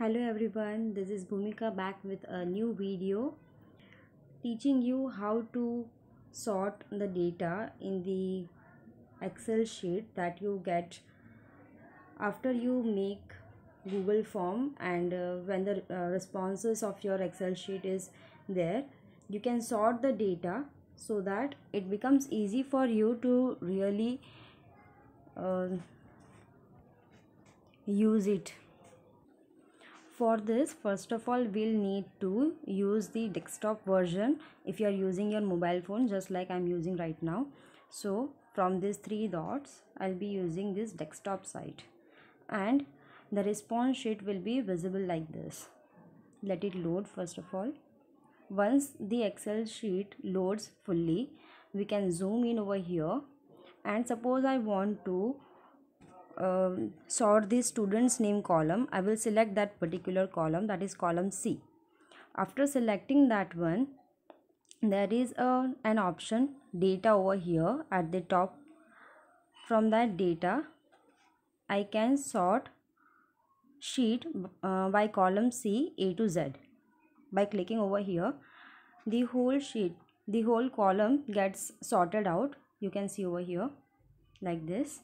hello everyone this is Bhumika back with a new video teaching you how to sort the data in the excel sheet that you get after you make google form and uh, when the uh, responses of your excel sheet is there you can sort the data so that it becomes easy for you to really uh, use it for this first of all we'll need to use the desktop version if you are using your mobile phone just like I'm using right now so from these three dots I'll be using this desktop site and the response sheet will be visible like this let it load first of all once the excel sheet loads fully we can zoom in over here and suppose I want to uh, sort the student's name column I will select that particular column that is column C after selecting that one there is a, an option data over here at the top from that data I can sort sheet uh, by column C A to Z by clicking over here the whole sheet the whole column gets sorted out you can see over here like this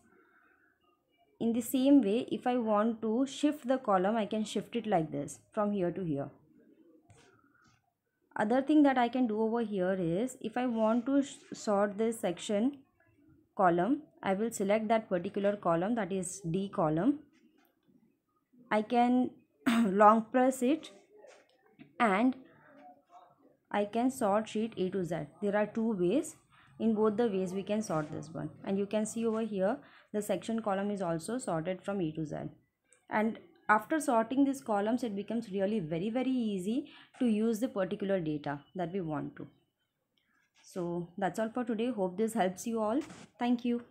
in the same way if I want to shift the column I can shift it like this from here to here other thing that I can do over here is if I want to sort this section column I will select that particular column that is D column I can long press it and I can sort sheet A to Z there are two ways in both the ways we can sort this one and you can see over here the section column is also sorted from A to Z and after sorting these columns it becomes really very very easy to use the particular data that we want to so that's all for today hope this helps you all thank you